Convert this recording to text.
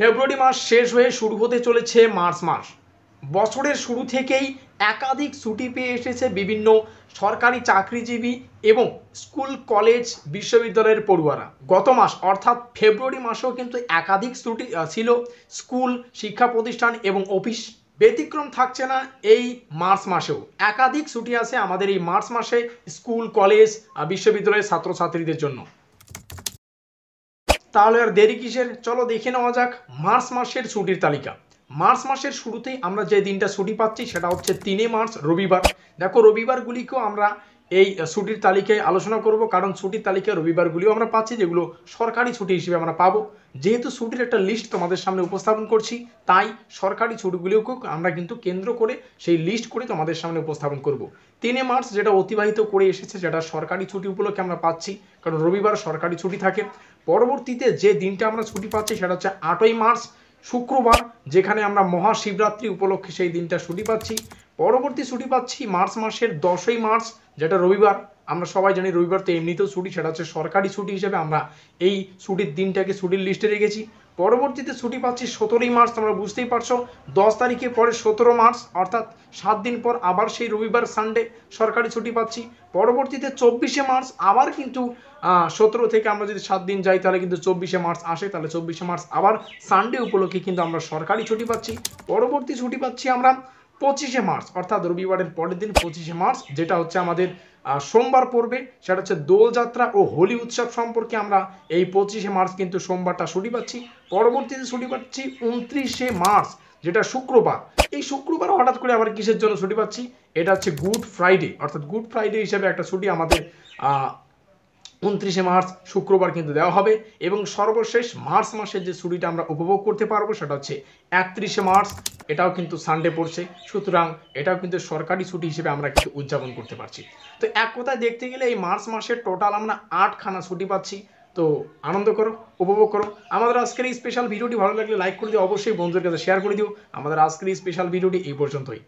ফেব্রুয়ারি মাস শেষ হয়ে শুরু হতে চলেছে মার্চ মাস বছরের শুরু থেকেই একাধিক ছুটি পেয়ে এসেছে বিভিন্ন সরকারি চাকরিজীবী এবং স্কুল কলেজ বিশ্ববিদ্যালয়ের পড়ুয়ারা গত মাস অর্থাৎ ফেব্রুয়ারি মাসেও কিন্তু একাধিক ছুটি ছিল স্কুল শিক্ষা প্রতিষ্ঠান এবং অফিস ব্যতিক্রম থাকছে না এই মার্চ মাসেও একাধিক ছুটি আছে আমাদের এই মার্চ মাসে স্কুল কলেজ বিশ্ববিদ্যালয়ের ছাত্রছাত্রীদের জন্য তাহলে আর দেরি কিসের চলো দেখে নেওয়া যাক মার্চ মাসের ছুটির তালিকা মার্চ মাসের শুরুতেই আমরা যে দিনটা ছুটি পাচ্ছি সেটা হচ্ছে তিনে মার্চ রবিবার দেখো রবিবারগুলিকেও আমরা এই ছুটির তালিকায় আলোচনা করব কারণ ছুটির তালিকা রবিবারগুলিও আমরা পাচ্ছি যেগুলো সরকারি ছুটি হিসেবে আমরা পাবো যেহেতু ছুটির একটা লিস্ট তোমাদের সামনে উপস্থাপন করছি তাই সরকারি ছুটিগুলিও আমরা কিন্তু কেন্দ্র করে সেই লিস্ট করে তোমাদের সামনে উপস্থাপন করব তিনে মার্চ যেটা অতিবাহিত করে এসেছে যেটা সরকারি ছুটি উপলক্ষে আমরা পাচ্ছি কারণ রবিবার সরকারি ছুটি থাকে পরবর্তীতে যে দিনটা আমরা ছুটি পাচ্ছি সেটা হচ্ছে আটই মার্চ শুক্রবার যেখানে আমরা মহাশিবরাত্রি উপলক্ষে সেই দিনটা ছুটি পাচ্ছি পরবর্তী ছুটি পাচ্ছি মার্চ মাসের দশই মার্চ যেটা রবিবার আমরা সবাই জানি রবিবার তো এমনিতেও ছুটি সেটা হচ্ছে সরকারি ছুটি হিসেবে আমরা এই ছুটির দিনটাকে ছুটির লিস্টে রেখেছি পরবর্তীতে ছুটি পাচ্ছি সতেরোই মার্চ তোমরা বুঝতেই পারছো দশ তারিখের পরে সতেরো মার্চ অর্থাৎ সাত দিন পর আবার সেই রবিবার সানডে সরকারি ছুটি পাচ্ছি পরবর্তীতে চব্বিশে মার্চ আবার কিন্তু সতেরো থেকে আমরা যদি সাত দিন যাই তাহলে কিন্তু চব্বিশে মার্চ আসে তাহলে চব্বিশে মার্চ আবার সানডে উপলক্ষে কিন্তু আমরা সরকারি ছুটি পাচ্ছি পরবর্তী ছুটি পাচ্ছি আমরা পঁচিশে মার্চ অর্থাৎ রবিবারের পরের দিন পঁচিশে মার্চ যেটা হচ্ছে আমাদের সোমবার পড়বে সেটা হচ্ছে দোলযাত্রা ও হোলি উৎসব সম্পর্কে আমরা এই পঁচিশে মার্চ কিন্তু সোমবারটা ছুটি পাচ্ছি পরবর্তীতে ছুটি পাচ্ছি উনত্রিশে মার্চ যেটা শুক্রবার এই শুক্রবার হঠাৎ করে আবার কিসের জন্য ছুটি পাচ্ছি এটা হচ্ছে গুড ফ্রাইডে অর্থাৎ গুড ফ্রাইডে হিসেবে একটা ছুটি আমাদের উনত্রিশে মার্চ শুক্রবার কিন্তু দেওয়া হবে এবং সর্বশেষ মার্চ মাসের যে ছুটিটা আমরা উপভোগ করতে পারবো সেটা হচ্ছে একত্রিশে মার্চ এটাও কিন্তু সানডে পড়ছে সুতরাং এটাও কিন্তু সরকারি ছুটি হিসেবে আমরা কিছু উদযাপন করতে পারছি তো এক কথায় দেখতে গেলে এই মার্চ মাসের টোটাল আমরা আটখানা ছুটি পাচ্ছি তো আনন্দ করো উপভোগ করো আমাদের আজকের এই স্পেশাল ভিডিওটি ভালো লাগলে লাইক করে দিও অবশ্যই বন্ধুদের কাছে শেয়ার করে দিও আমাদের আজকের এই স্পেশাল ভিডিওটি এই পর্যন্তই